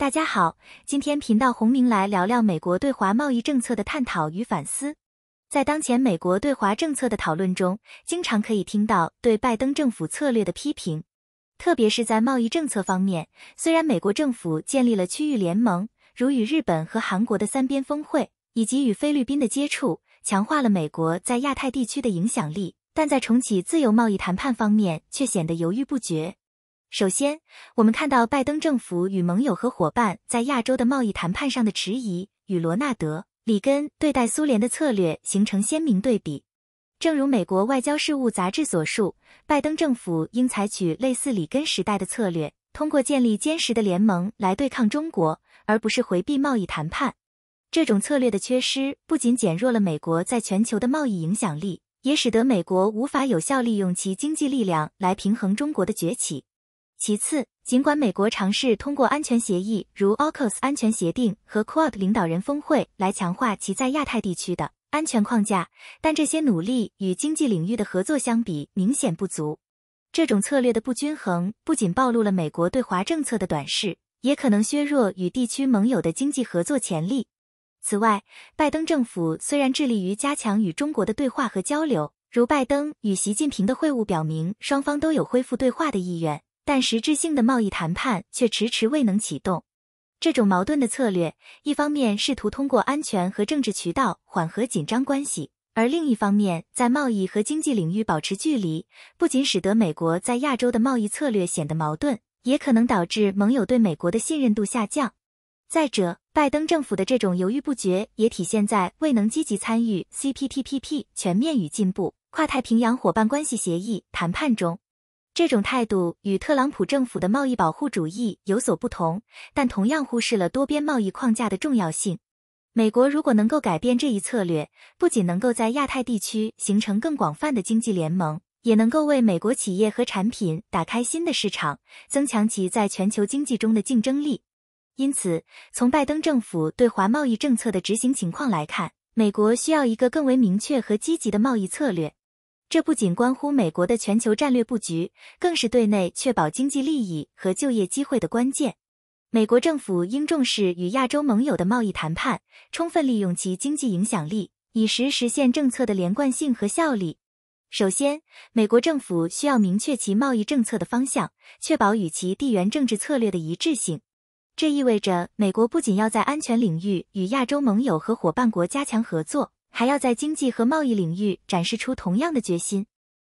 大家好，今天频道洪明来聊聊美国对华贸易政策的探讨与反思。在当前美国对华政策的讨论中，经常可以听到对拜登政府策略的批评，特别是在贸易政策方面。虽然美国政府建立了区域联盟，如与日本和韩国的三边峰会，以及与菲律宾的接触，强化了美国在亚太地区的影响力，但在重启自由贸易谈判方面却显得犹豫不决。首先，我们看到拜登政府与盟友和伙伴在亚洲的贸易谈判上的迟疑，与罗纳德·里根对待苏联的策略形成鲜明对比。正如《美国外交事务》杂志所述，拜登政府应采取类似里根时代的策略，通过建立坚实的联盟来对抗中国，而不是回避贸易谈判。这种策略的缺失不仅减弱了美国在全球的贸易影响力，也使得美国无法有效利用其经济力量来平衡中国的崛起。其次，尽管美国尝试通过安全协议如 u k u s 安全协定和 Quad 领导人峰会来强化其在亚太地区的安全框架，但这些努力与经济领域的合作相比明显不足。这种策略的不均衡不仅暴露了美国对华政策的短视，也可能削弱与地区盟友的经济合作潜力。此外，拜登政府虽然致力于加强与中国的对话和交流，如拜登与习近平的会晤表明双方都有恢复对话的意愿。但实质性的贸易谈判却迟迟未能启动。这种矛盾的策略，一方面试图通过安全和政治渠道缓和紧张关系，而另一方面在贸易和经济领域保持距离，不仅使得美国在亚洲的贸易策略显得矛盾，也可能导致盟友对美国的信任度下降。再者，拜登政府的这种犹豫不决，也体现在未能积极参与 CPTPP 全面与进步跨太平洋伙伴关系协议谈判中。这种态度与特朗普政府的贸易保护主义有所不同，但同样忽视了多边贸易框架的重要性。美国如果能够改变这一策略，不仅能够在亚太地区形成更广泛的经济联盟，也能够为美国企业和产品打开新的市场，增强其在全球经济中的竞争力。因此，从拜登政府对华贸易政策的执行情况来看，美国需要一个更为明确和积极的贸易策略。这不仅关乎美国的全球战略布局，更是对内确保经济利益和就业机会的关键。美国政府应重视与亚洲盟友的贸易谈判，充分利用其经济影响力，以实实现政策的连贯性和效力。首先，美国政府需要明确其贸易政策的方向，确保与其地缘政治策略的一致性。这意味着美国不仅要在安全领域与亚洲盟友和伙伴国加强合作。还要在经济和贸易领域展示出同样的决心。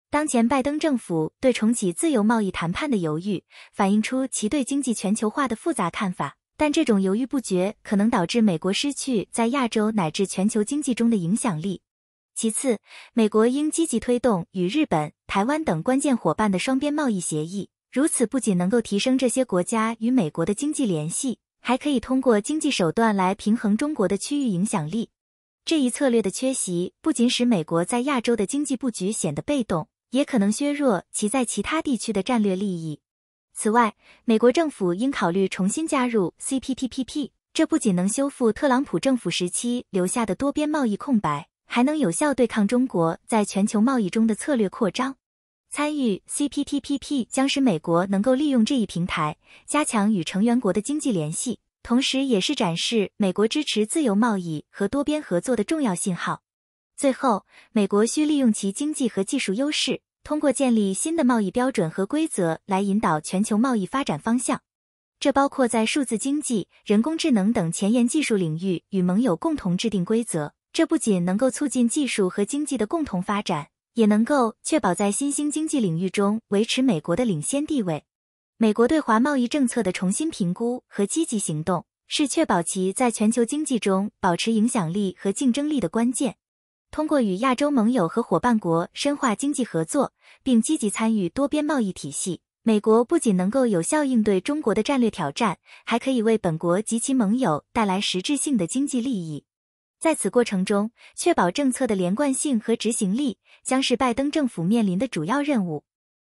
当前拜登政府对重启自由贸易谈判的犹豫，反映出其对经济全球化的复杂看法。但这种犹豫不决可能导致美国失去在亚洲乃至全球经济中的影响力。其次，美国应积极推动与日本、台湾等关键伙伴的双边贸易协议，如此不仅能够提升这些国家与美国的经济联系，还可以通过经济手段来平衡中国的区域影响力。这一策略的缺席不仅使美国在亚洲的经济布局显得被动，也可能削弱其在其他地区的战略利益。此外，美国政府应考虑重新加入 CPTPP，这不仅能修复特朗普政府时期留下的多边贸易空白，还能有效对抗中国在全球贸易中的策略扩张。参与 CPTPP 将使美国能够利用这一平台，加强与成员国的经济联系。同时，也是展示美国支持自由贸易和多边合作的重要信号。最后，美国需利用其经济和技术优势，通过建立新的贸易标准和规则来引导全球贸易发展方向。这包括在数字经济、人工智能等前沿技术领域与盟友共同制定规则。这不仅能够促进技术和经济的共同发展，也能够确保在新兴经济领域中维持美国的领先地位。美国对华贸易政策的重新评估和积极行动，是确保其在全球经济中保持影响力和竞争力的关键。通过与亚洲盟友和伙伴国深化经济合作，并积极参与多边贸易体系，美国不仅能够有效应对中国的战略挑战，还可以为本国及其盟友带来实质性的经济利益。在此过程中，确保政策的连贯性和执行力，将是拜登政府面临的主要任务。